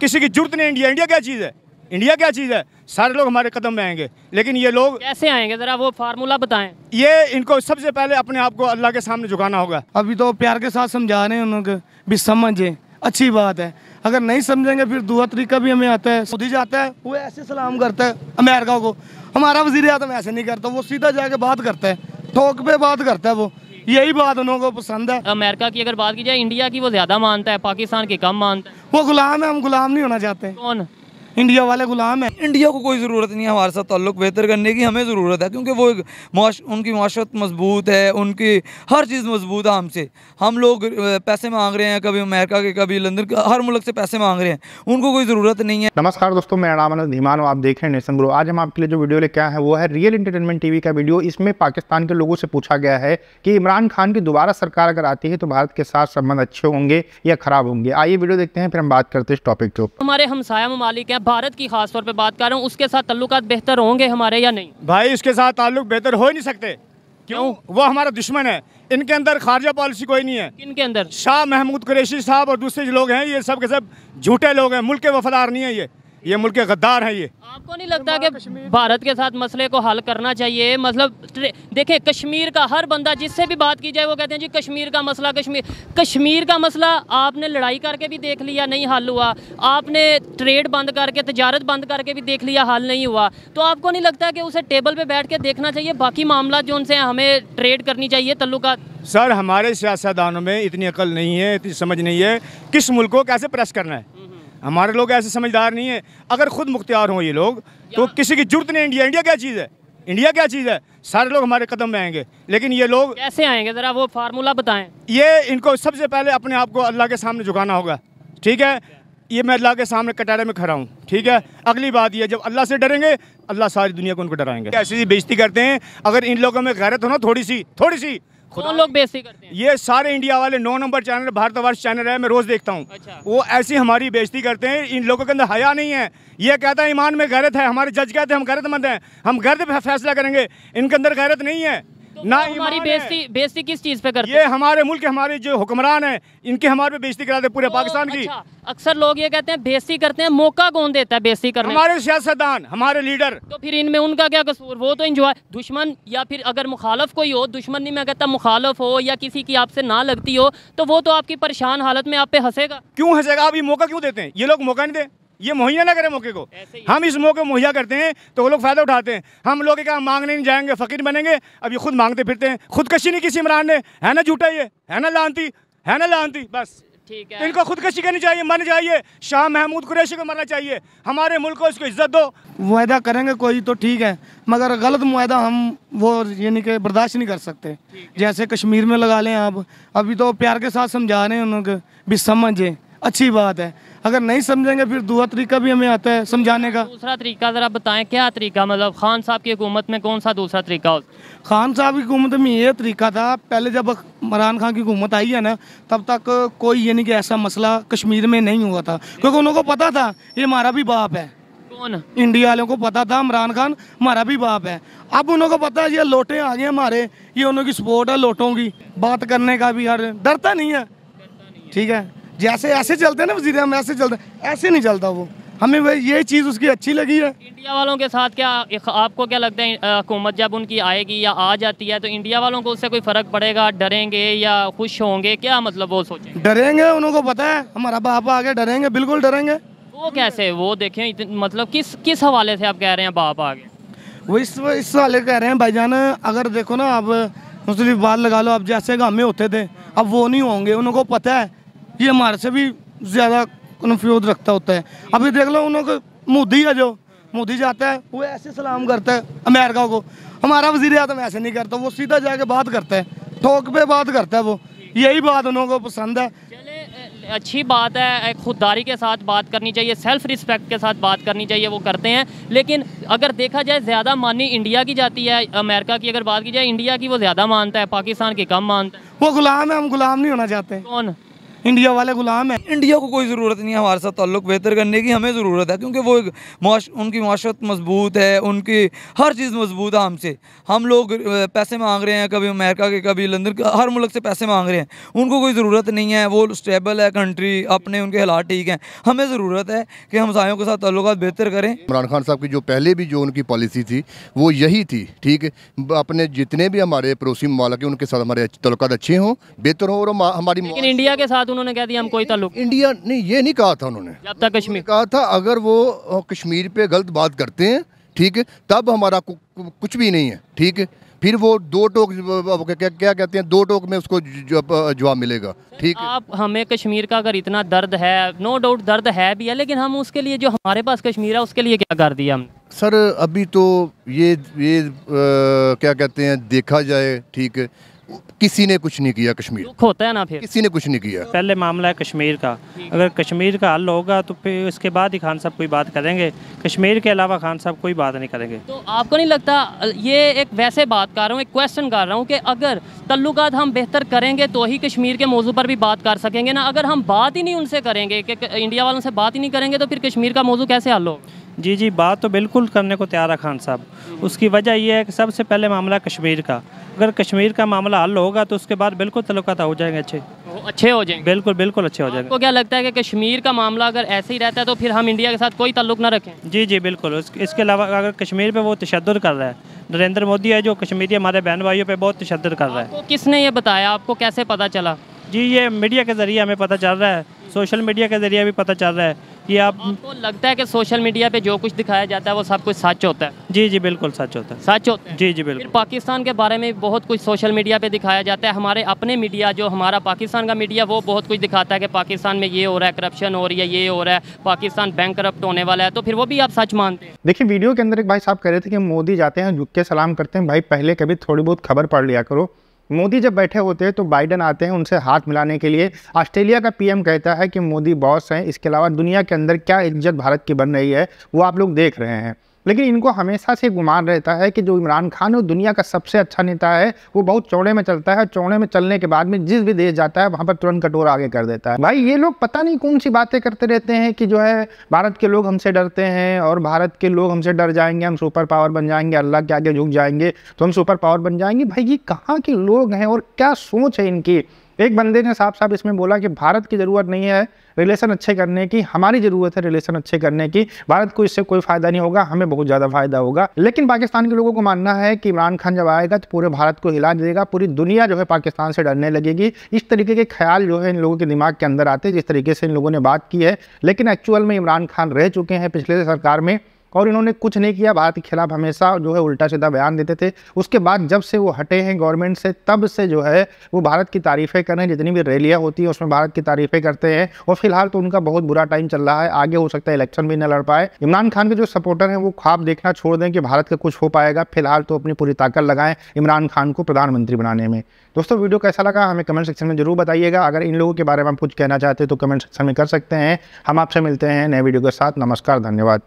किसी की जरूरत नहीं इंडिया इंडिया क्या चीज़ है इंडिया क्या चीज़ है सारे लोग हमारे कदम में आएंगे लेकिन ये लोग कैसे आएंगे ज़रा वो फार्मूला बताएं ये इनको सबसे पहले अपने आप को अल्लाह के सामने झुकाना होगा अभी तो प्यार के साथ समझा रहे हैं उनको भी समझें अच्छी बात है अगर नहीं समझेंगे फिर दुआ तरीका भी हमें आता है सऊदी जाता है वो ऐसे सलाम करता है अमेरिका को हमारा वजीर आजम ऐसे नहीं करता वो सीधा जाके बात करता है ठोक पे बात करता है वो यही बात उन को पसंद है अमेरिका की अगर बात की जाए इंडिया की वो ज्यादा मानता है पाकिस्तान की कम मानता है वो गुलाम है हम गुलाम नहीं होना चाहते कौन इंडिया वाले गुलाम हैं इंडिया को कोई ज़रूरत नहीं है हमारे साथ ताल्लुक बेहतर करने की हमें ज़रूरत है क्योंकि वो उनकी माशरत मजबूत है उनकी हर चीज़ मजबूत है हमसे हम लोग पैसे मांग रहे हैं कभी अमेरिका के कभी लंदन के हर मुल्क से पैसे मांग रहे हैं उनको कोई ज़रूरत नहीं है नमस्कार दोस्तों मैं नाम धीमान आप देख रहे हैं नेशन ग्रो आज हम आपके लिए जो वीडियो लेके आए हैं वो है रियल इंटरटेनमेंट टीवी का वीडियो इसमें पाकिस्तान के लोगों से पूछा गया है कि इमरान खान की दोबारा सरकार अगर आती है तो भारत के साथ संबंध अच्छे होंगे या खराब होंगे आइए वीडियो देखते हैं फिर हम बात करते हैं इस टॉपिक के ऊपर हमारे हमसाया ममालिक हैं भारत की खास तौर पे बात कर रहा हूँ उसके साथ तल्लु बेहतर होंगे हमारे या नहीं भाई उसके साथ ताल्लुक बेहतर हो ही नहीं सकते क्यों वो हमारा दुश्मन है इनके अंदर खारजा पॉलिसी कोई नहीं है इनके अंदर शाह महमूद कुरेशी साहब और दूसरे लोग हैं ये सब के सब झूठे लोग हैं मुल्क के वफादार नहीं है ये ये मुल्क के गद्दार हैं ये आपको नहीं लगता कि भारत के साथ मसले को हल करना चाहिए मतलब देखें कश्मीर का हर बंदा जिससे भी बात की जाए वो कहते हैं जी कश्मीर का मसला कश्मीर कश्मीर का मसला आपने लड़ाई करके भी देख लिया नहीं हल हुआ आपने ट्रेड बंद करके तजारत बंद करके भी देख लिया हल नहीं हुआ तो आपको नहीं लगता कि उसे टेबल पर बैठ के देखना चाहिए बाकी मामला जो उनसे हमें ट्रेड करनी चाहिए तल्लुका सर हमारे सियासतदानों में इतनी अकल नहीं है इतनी समझ नहीं है किस मुल्क को कैसे प्रेस करना है हमारे लोग ऐसे समझदार नहीं है अगर खुद मुख्तियार हों ये लोग तो किसी की जरूरत नहीं इंडिया इंडिया क्या चीज़ है इंडिया क्या चीज़ है सारे लोग हमारे कदम में आएंगे लेकिन ये लोग कैसे आएंगे ज़रा वो फार्मूला बताएं ये इनको सबसे पहले अपने आप को अल्लाह के सामने झुकाना होगा ठीक है ये मैं अल्लाह के सामने कटारे में खड़ा हूँ ठीक है अगली बात ये जब अल्लाह से डरेंगे अल्लाह सारी दुनिया को उनको डराएंगे ऐसी बेजती करते हैं अगर इन लोगों में गैरत हो ना थोड़ी सी थोड़ी सी कौन लोग बेजती करते हैं ये सारे इंडिया वाले नौ नंबर चैनल भारतवर्ष चैनल है मैं रोज देखता हूँ अच्छा। वो ऐसी हमारी बेजती करते हैं इन लोगों के अंदर हया नहीं है ये कहता है ईमान में गैरत है हमारे जज कहते हैं हम गैरतमंद हैं हम गैरत फैसला करेंगे इनके अंदर गैरत नहीं है तो ना हमारी बेस्ती बेस्ती किस चीज़ पे करते ये हमारे मुल्क हमारे जो हुक्मरान हैं इनके हमारे पे बेस्ती कराते पूरे पाकिस्तान की अच्छा, अक्सर लोग ये कहते हैं बेस्ती करते हैं मौका कौन देता है बेस्ती करने हमारे सियासतदान हमारे लीडर तो फिर इनमें उनका क्या कसूर वो तो इंजॉय दुश्मन या फिर अगर मुखालफ कोई हो दुश्मन नहीं मैं कहता मुखालफ हो या किसी की आपसे ना लगती हो तो वो तो आपकी परेशान हालत में आप पे हंसेगा क्यों हंसेगा आप ये मौका क्यों देते हैं ये लोग मौका नहीं दे ये मुहैया ना करें मौके को हम इस मौके मुहैया करते हैं तो वो लोग फ़ायदा उठाते हैं हम लोग क्या मांगने नहीं जाएंगे फ़कीर बनेंगे अब ये खुद मांगते फिरते हैं खुदकशी नहीं किसी इमरान ने है ना झूठा ये है ना लानती है ना लानती बस ठीक है इनको खुदकशी करनी चाहिए मरना चाहिए शाह महमूद कुरैशी को मरना चाहिए हमारे मुल्क को इसको इज्जत दो माहा करेंगे कोई तो ठीक है मगर गलत मुहिदा हम वो यानी कि बर्दाश्त नहीं कर सकते जैसे कश्मीर में लगा लें आप अभी तो प्यार के साथ समझा रहे हैं उनको भी समझें अच्छी बात है अगर नहीं समझेंगे फिर दूसरा तरीका भी हमें आता है समझाने का दूसरा तरीका ज़रा बताएं क्या तरीका मतलब खान साहब की हुकूमत में कौन सा दूसरा तरीका खान साहब की हुकूमत में ये तरीका था पहले जब इमरान खान की हुकूमत आई है ना तब तक कोई ये नहीं कि ऐसा मसला कश्मीर में नहीं हुआ था क्योंकि उनको पता था ये हमारा भी बाप है कौन इंडिया वालों को पता था इमरान खान हमारा भी बाप है अब उनको पता है ये लोटे आ गए हमारे ये उनकी सपोर्ट है लोटों की बात करने का भी हर डरता नहीं है ठीक है जैसे ऐसे चलते हैं ना वजीर हम ऐसे चलते ऐसे नहीं चलता वो हमें वह ये चीज़ उसकी अच्छी लगी है इंडिया वालों के साथ क्या आपको क्या लगता है हुकूमत जब उनकी आएगी या आ जाती है तो इंडिया वालों को उससे कोई फ़र्क पड़ेगा डरेंगे या खुश होंगे क्या मतलब वो सोचें डरेंगे उनको पता है हमारा बाप आगे डरेंगे बिल्कुल डरेंगे वो कैसे वो देखें मतलब किस किस हवाले से आप कह रहे हैं बाप आगे वो इस इस हवाले कह रहे हैं भाईजान अगर देखो ना आप मुस्लिम बात लगा लो आप जैसे हमें होते थे अब वो नहीं होंगे उनको पता है ये हमारे से भी ज़्यादा कन्फ्यूज रखता होता है अभी देख लो उन्होंने मोदी है जो मोदी जाता है वो ऐसे सलाम करता है अमेरिका को हमारा वजीर आजम ऐसे नहीं करता वो सीधा जाके बात करता है ठोक पे बात करता है वो यही बात उन को पसंद है अच्छी बात है खुददारी के साथ बात करनी चाहिए सेल्फ रिस्पेक्ट के साथ बात करनी चाहिए वो करते हैं लेकिन अगर देखा जाए ज़्यादा मानी इंडिया की जाती है अमेरिका की अगर बात की जाए इंडिया की वो ज़्यादा मानता है पाकिस्तान की कम मानता है वो गुलाम है हम गुलाम नहीं होना चाहते कौन इंडिया वाले गुलाम है इंडिया को कोई ज़रूरत नहीं है हमारे साथ ताल्लुक बेहतर करने की हमें ज़रूरत है क्योंकि वो उनकी माशरत मजबूत है उनकी हर चीज़ मजबूत है हमसे हम लोग पैसे मांग रहे हैं कभी अमेरिका के कभी लंदन के हर मुल्क से पैसे मांग रहे हैं उनको कोई ज़रूरत नहीं है वो स्टेबल है कंट्री अपने उनके हालात ठीक हैं हमें ज़रूरत है कि हम हमसायों के साथ ताल्लुक बेहतर करें इमरान खान साहब की जो पहले भी जो उनकी पॉलिसी थी वो यही थी ठीक है अपने जितने भी हमारे पड़ोसी ममालक हैं उनके साथ हमारे तल्लक अच्छे हों बेहतर हों और हमारी इंडिया के साथ उन्होंने कह दिया हम कोई ताल्लुक इंडिया नहीं ये नहीं कहा था उन्होंने जब तक कश्मीर कहा था अगर वो कश्मीर पे गलत बात करते हैं ठीक है तब हमारा कुछ भी नहीं है ठीक है फिर वो दो टोक क्या, क्या कहते हैं दो टोक में उसको जवाब मिलेगा ठीक है आप हमें कश्मीर का अगर इतना दर्द है नो डाउट दर्द है भी है लेकिन हम उसके लिए जो हमारे पास कश्मीर है उसके लिए क्या कर दिया हमने सर अभी तो ये ये आ, क्या कहते हैं देखा जाए ठीक है किसी ने कुछ नहीं किया कश्मीर होता है ना फिर किसी ने कुछ नहीं किया पहले मामला है कश्मीर का अगर कश्मीर का हल होगा तो फिर उसके बाद ही खान साहब कोई बात करेंगे कश्मीर के अलावा खान साहब कोई बात नहीं करेंगे तो आपको नहीं लगता ये एक वैसे बात कर रहा हूँ एक क्वेश्चन कर रहा हूँ कि अगर तल्लुक हम बेहतर करेंगे तो ही कश्मीर के मौजू पर भी बात कर सकेंगे ना अगर हम बात ही नहीं उनसे करेंगे कि इंडिया वालों से बात ही नहीं करेंगे तो फिर कश्मीर का मौजू कैसे हल होगा जी जी बात तो बिल्कुल करने को तैयार है खान साहब उसकी वजह यह है कि सबसे पहले मामला कश्मीर का अगर कश्मीर का मामला हल होगा तो उसके बाद बिल्कुल तलुकात हो जाएंगे अच्छे अच्छे हो जाएंगे बिल्कुल बिल्कुल अच्छे हो जाएंगे आपको क्या लगता है कि कश्मीर का मामला अगर ऐसे ही रहता है तो फिर हम इंडिया के साथ कोई तल्लु ना रखें जी जी बिल्कुल इसके अलावा अगर कश्मीर पे वो तशद कर रहा है नरेंद्र मोदी है जो कश्मीरी हमारे बहन भाइयों पे बहुत तशद कर रहा है किसने ये बताया आपको कैसे पता चला जी ये मीडिया के ज़रिए हमें पता चल रहा है सोशल मीडिया के ज़रिए भी पता चल रहा है कि आप आपको लगता है कि सोशल मीडिया पे जो कुछ दिखाया जाता है वो सब कुछ सच होता है जी जी बिल्कुल सच होता है सच होता है जी जी बिल्कुल पाकिस्तान के बारे में बहुत कुछ सोशल मीडिया पे दिखाया जाता है हमारे अपने मीडिया जो हमारा पाकिस्तान का मीडिया वो बहुत कुछ दिखाता है कि पाकिस्तान में ये हो रहा है करप्शन हो रही है ये हो रहा है पाकिस्तान बैंक करप्ट होने वाला है तो फिर वो भी आप सच मानते हैं देखिए वीडियो के अंदर एक भाई साहब कह रहे थे कि मोदी जाते हैं झुक के सलाम करते हैं भाई पहले कभी थोड़ी बहुत खबर पढ़ लिया करो मोदी जब बैठे होते हैं तो बाइडन आते हैं उनसे हाथ मिलाने के लिए ऑस्ट्रेलिया का पीएम कहता है कि मोदी बॉस हैं इसके अलावा दुनिया के अंदर क्या इज्जत भारत की बन रही है वो आप लोग देख रहे हैं लेकिन इनको हमेशा से गुमान रहता है कि जो इमरान खान है वो दुनिया का सबसे अच्छा नेता है वो बहुत चौड़े में चलता है चौड़े में चलने के बाद में जिस भी देश जाता है वहाँ पर तुरंत कटोर आगे कर देता है भाई ये लोग पता नहीं कौन सी बातें करते रहते हैं कि जो है भारत के लोग हमसे डरते हैं और भारत के लोग हमसे डर जाएंगे हम सुपर पावर बन जाएंगे अल्लाह के आगे झुक जाएंगे तो हम सुपर पावर बन जाएंगे भाई ये कहाँ के लोग हैं और क्या सोच है इनकी एक बंदे ने साफ साफ इसमें बोला कि भारत की ज़रूरत नहीं है रिलेशन अच्छे करने की हमारी ज़रूरत है रिलेशन अच्छे करने की भारत को इससे कोई फ़ायदा नहीं होगा हमें बहुत ज़्यादा फ़ायदा होगा लेकिन पाकिस्तान के लोगों को मानना है कि इमरान खान जब आएगा तो पूरे भारत को हिला देगा पूरी दुनिया जो है पाकिस्तान से डरने लगेगी इस तरीके के ख्याल जो है इन लोगों के दिमाग के अंदर आते जिस तरीके से इन लोगों ने बात की है लेकिन एक्चुअल में इमरान खान रह चुके हैं पिछले सरकार में और इन्होंने कुछ नहीं किया भारत के खिलाफ हमेशा जो है उल्टा सीधा बयान देते थे उसके बाद जब से वो हटे हैं गवर्नमेंट से तब से जो है वो भारत की तारीफ़ें कर रहे हैं जितनी भी रैलियाँ होती हैं उसमें भारत की तारीफ़ें करते हैं और फिलहाल तो उनका बहुत बुरा टाइम चल रहा है आगे हो सकता है इलेक्शन भी न लड़ पाए इमरान खान के जो सपोर्टर हैं वो ख्वाब देखना छोड़ दें कि भारत का कुछ हो पाएगा फिलहाल तो अपनी पूरी ताकत लगाएं इमरान खान को प्रधानमंत्री बनाने में दोस्तों वीडियो कैसा लगा हमें कमेंट सेक्शन में जरूर बताइएगा अगर इन लोगों के बारे में हम कुछ कहना चाहते हैं तो कमेंट सेक्शन में कर सकते हैं हम आपसे मिलते हैं नए वीडियो के साथ नमस्कार धन्यवाद